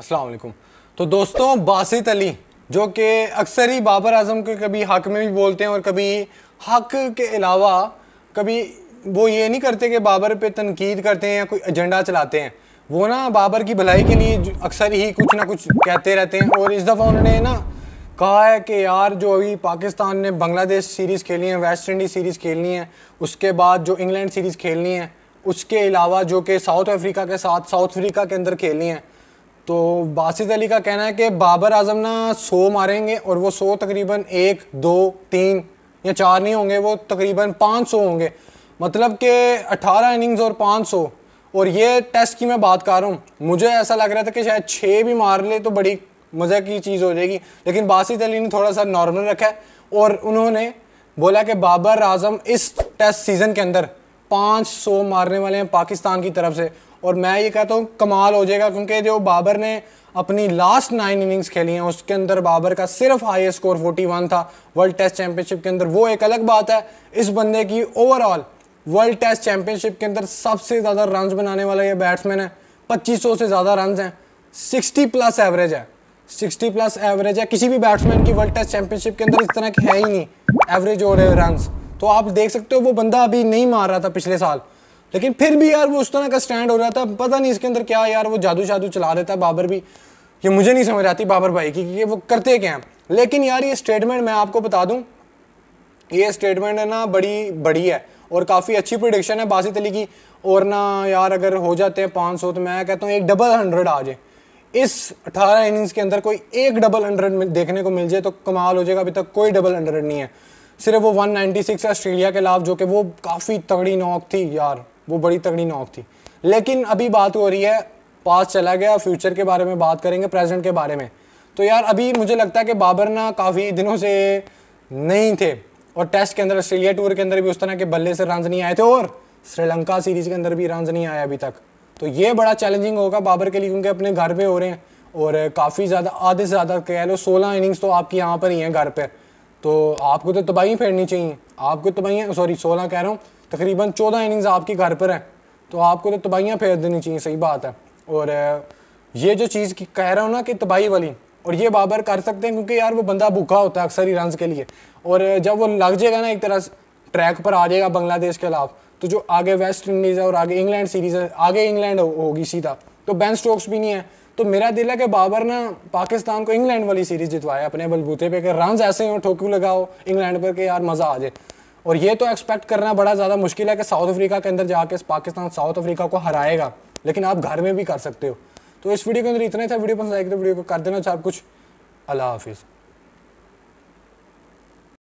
अस्सलाम वालेकुम तो दोस्तों बासित अली जो कि अक्सर ही बाबर आजम के कभी हक में भी बोलते हैं और कभी हक के अलावा कभी वो ये नहीं करते कि बाबर पे तनकीद करते हैं या कोई एजेंडा चलाते हैं वो ना बाबर की भलाई के लिए अक्सर ही कुछ ना कुछ कहते रहते हैं और इस दफ़ा उन्होंने ना कहा है कि यार जो अभी पाकिस्तान ने बांग्लादेश सीरीज़ खेली है वेस्ट इंडीज़ सीरीज़ खेलनी है उसके बाद जो इंग्लैंड सीरीज़ खेलनी है उसके अलावा जो कि साउथ अफ्रीका के साथ साउथ अफ्रीका के अंदर खेलनी है तो बासित अली का कहना है कि बाबर आजम ना सौ मारेंगे और वो सौ तकरीबन एक दो तीन या चार नहीं होंगे वो तकरीबन पाँच सौ होंगे मतलब कि अठारह इनिंग्स और पाँच सौ और ये टेस्ट की मैं बात कर रहा हूँ मुझे ऐसा लग रहा था कि शायद छः भी मार ले तो बड़ी मज़े की चीज़ हो जाएगी लेकिन बासित अली ने थोड़ा सा नॉर्मल रखा है और उन्होंने बोला कि बाबर आजम इस टेस्ट सीज़न के अंदर पाँच सौ मारने वाले हैं पाकिस्तान की तरफ से और मैं ये कहता हूँ कमाल हो जाएगा क्योंकि जो बाबर ने अपनी लास्ट नाइन इनिंग्स खेली हैं उसके अंदर बाबर का सिर्फ हाई स्कोर 41 था वर्ल्ड टेस्ट चैंपियनशिप के अंदर वो एक अलग बात है इस बंदे की ओवरऑल वर्ल्ड टेस्ट चैंपियनशिप के अंदर सबसे ज़्यादा रन बनाने वाला ये बैट्समैन है पच्चीस से ज़्यादा रन हैं सिक्सटी प्लस एवरेज है सिक्सटी प्लस एवरेज है किसी भी बैट्समैन की वर्ल्ड टेस्ट चैंपियनशिप के अंदर इस तरह की है ही नहीं एवरेज हो रहे रन तो आप देख सकते हो वो बंदा अभी नहीं मार रहा था पिछले साल लेकिन फिर भी यार वो उस तरह का स्टैंड हो रहा था पता नहीं इसके अंदर क्या यार वो जादू जादू चला देता है बाबर भी ये मुझे नहीं समझ आती बाबर भाई की ये वो करते क्या हैं लेकिन यार ये स्टेटमेंट मैं आपको बता दूँ ये स्टेटमेंट है ना बड़ी बड़ी है और काफ़ी अच्छी प्रोडिक्शन है बासित अली की और ना यार अगर हो जाते हैं पाँच सौ तो मैं कहता हूँ एक डबल हंड्रेड आ जाए इस अठारह इनिंग्स के अंदर कोई एक डबल हंड्रेड देखने को मिल जाए तो कमाल हो जाएगा अभी तक कोई डबल हंड्रेड नहीं है सिर्फ वो 196 है ऑस्ट्रेलिया के खिलाफ जो कि वो काफ़ी तगड़ी नॉक थी यार वो बड़ी तगड़ी नॉक थी लेकिन अभी बात हो रही है पास चला गया फ्यूचर के बारे में बात करेंगे प्रेजेंट के बारे में तो यार अभी मुझे लगता है कि बाबर ना काफ़ी दिनों से नहीं थे और टेस्ट के अंदर ऑस्ट्रेलिया टूर के अंदर भी उस तरह के बल्ले से रन नहीं आए थे और श्रीलंका सीरीज के अंदर भी रन नहीं आया अभी तक तो ये बड़ा चैलेंजिंग होगा बाबर के लिए क्योंकि अपने घर पर हो रहे हैं और काफ़ी ज़्यादा आधे से ज़्यादा कह लो सोलह इनिंग्स तो आपके यहाँ पर ही हैं घर पर तो आपको तो तबाही फेरनी चाहिए आपको तबाहियाँ सॉरी सोलह कह रहा हूँ तकरीबन चौदह इनिंग्स आपके घर पर हैं तो आपको तो तबाहियाँ फेर देनी चाहिए सही बात है और ये जो चीज़ की कह रहा हूँ ना कि तबाही वाली और ये बाबर कर सकते हैं क्योंकि यार वो बंदा भूखा होता है अक्सर ही रन के लिए और जब वो लग जाएगा ना एक तरह ट्रैक पर आ जाएगा बांग्लादेश के खिलाफ तो जो आगे वेस्ट इंडीज़ है और आगे इंग्लैंड सीरीज़ है आगे इंग्लैंड होगी हो सीधा तो बैन स्टोक्स भी नहीं है तो मेरा दिल है कि बाबर ने पाकिस्तान को इंग्लैंड वाली सीरीज जितवाया अपने बलबूते पे कि रन ऐसे हो ठोक्यू लगाओ इंग्लैंड पर कि यार मज़ा आ जाए और ये तो एक्सपेक्ट करना बड़ा ज़्यादा मुश्किल है कि साउथ अफ्रीका के अंदर जाके पाकिस्तान साउथ अफ्रीका को हराएगा लेकिन आप घर में भी कर सकते हो तो इस वीडियो के अंदर इतना था वीडियो पसंद आएगी तो वीडियो को कर देना चाहे कुछ अल्लाह हाफिज़